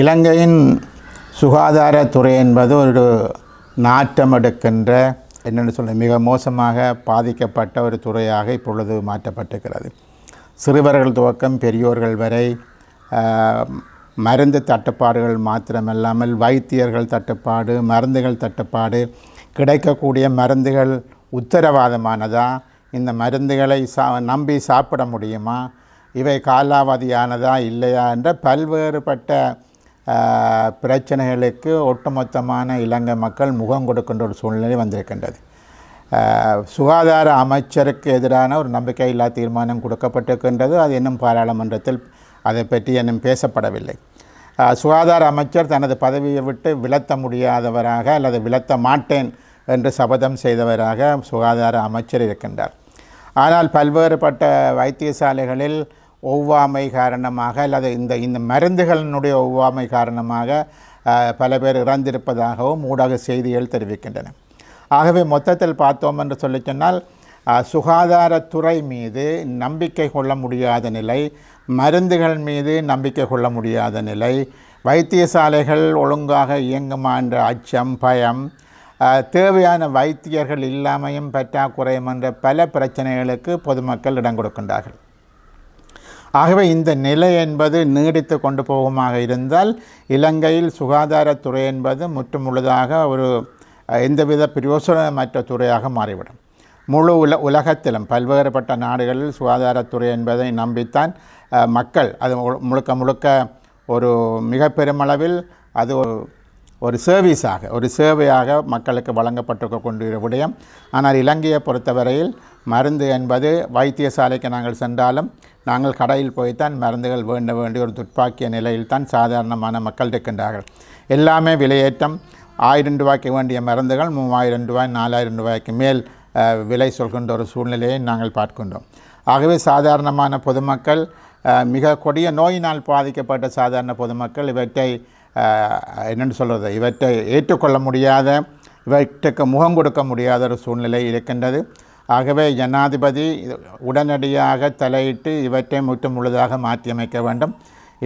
இலங்கையின் சுகாதாரத்துறை என்பது ஒரு நாட்டம் எடுக்கின்ற என்னென்னு சொல்ல மிக மோசமாக பாதிக்கப்பட்ட ஒரு துறையாக இப்பொழுது மாற்றப்பட்டிருக்கிறது சிறுவர்கள் துவக்கம் பெரியோர்கள் வரை மருந்து தட்டுப்பாடுகள் மாத்திரமல்லாமல் வைத்தியர்கள் தட்டுப்பாடு மருந்துகள் தட்டுப்பாடு கிடைக்கக்கூடிய மருந்துகள் உத்தரவாதமானதா இந்த மருந்துகளை சா நம்பி சாப்பிட முடியுமா இவை காலாவதியானதா இல்லையா என்ற பல்வேறுபட்ட பிரச்சனைகளுக்கு ஒட்டுமொத்தமான இலங்கை மக்கள் முகம் கொடுக்கின்ற ஒரு சூழ்நிலை வந்திருக்கின்றது சுகாதார அமைச்சருக்கு எதிரான ஒரு நம்பிக்கையில்லா தீர்மானம் கொடுக்கப்பட்டிருக்கின்றது அது இன்னும் பாராளுமன்றத்தில் அதை பற்றி இன்னும் பேசப்படவில்லை சுகாதார அமைச்சர் தனது பதவியை விட்டு விலத்த முடியாதவராக அல்லது விலத்த மாட்டேன் என்று சபதம் செய்தவராக சுகாதார அமைச்சர் இருக்கின்றார் ஆனால் பல்வேறுபட்ட வைத்தியசாலைகளில் ஒவ்வாமை காரணமாக அல்லது இந்த இந்த மருந்துகளினுடைய ஒவ்வாமை காரணமாக பல பேர் இறந்திருப்பதாகவும் ஊடக செய்திகள் தெரிவிக்கின்றன ஆகவே மொத்தத்தில் பார்த்தோம் என்று சொல்லி சொன்னால் சுகாதாரத்துறை மீது நம்பிக்கை கொள்ள முடியாத நிலை மருந்துகள் மீது நம்பிக்கை கொள்ள முடியாத நிலை வைத்தியசாலைகள் ஒழுங்காக இயங்குமா என்ற அச்சம் பயம் தேவையான வைத்தியர்கள் இல்லாமையும் பற்றாக்குறையும் என்ற பல பிரச்சனைகளுக்கு பொதுமக்கள் இடம் கொடுக்கின்றார்கள் ஆகவே இந்த நிலை என்பது நீடித்து கொண்டு போகுமாக இருந்தால் இலங்கையில் சுகாதாரத்துறை என்பது முழுதாக ஒரு எந்தவித பிரயோசனமற்ற துறையாக மாறிவிடும் முழு உல உலகத்திலும் பல்வேறுபட்ட நாடுகளில் சுகாதாரத்துறை என்பதை நம்பித்தான் மக்கள் அது முழுக்க முழுக்க ஒரு மிக பெருமளவில் அது ஒரு ஒரு சர்வீஸாக ஒரு சேவையாக மக்களுக்கு வழங்கப்பட்டு கொண்டிருக்கிற விடயம் ஆனால் இலங்கையை பொறுத்தவரையில் மருந்து என்பது வைத்தியசாலைக்கு நாங்கள் சென்றாலும் நாங்கள் கடையில் போய்த்தான் மருந்துகள் வேண்ட வேண்டிய ஒரு துப்பாக்கிய நிலையில் தான் சாதாரணமான மக்கள் இருக்கின்றார்கள் எல்லாமே விலையேற்றம் ஆயிரம் ரூபாய்க்கு வேண்டிய மருந்துகள் மூவாயிரம் ரூபாய் நாலாயிரம் ரூபாய்க்கு மேல் விலை சொல்கின்ற ஒரு சூழ்நிலையை நாங்கள் பார்க்கின்றோம் ஆகவே சாதாரணமான பொதுமக்கள் மிக கொடிய நோயினால் பாதிக்கப்பட்ட சாதாரண பொதுமக்கள் இவற்றை என்னென்னு சொல்கிறது இவற்றை ஏற்றுக்கொள்ள முடியாத இவற்றுக்கு முகம் கொடுக்க முடியாத ஒரு சூழ்நிலை இருக்கின்றது ஆகவே ஜனாதிபதி உடனடியாக தலையிட்டு இவற்றை முற்று முழுதாக மாற்றியமைக்க வேண்டும்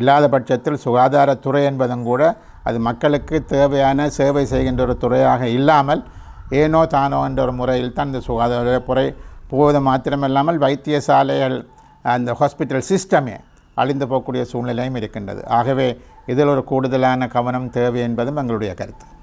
இல்லாத பட்சத்தில் சுகாதாரத்துறை என்பதும் கூட அது மக்களுக்கு தேவையான சேவை செய்கின்ற ஒரு துறையாக இல்லாமல் ஏனோ தானோ என்ற ஒரு முறையில் தான் இந்த சுகாதாரத்துறை போவது மாத்திரமில்லாமல் வைத்தியசாலைகள் அந்த ஹாஸ்பிட்டல் சிஸ்டமே அழிந்து போகக்கூடிய சூழ்நிலையும் இருக்கின்றது ஆகவே இதில் ஒரு கூடுதலான கவனம் தேவை என்பதும் எங்களுடைய கருத்து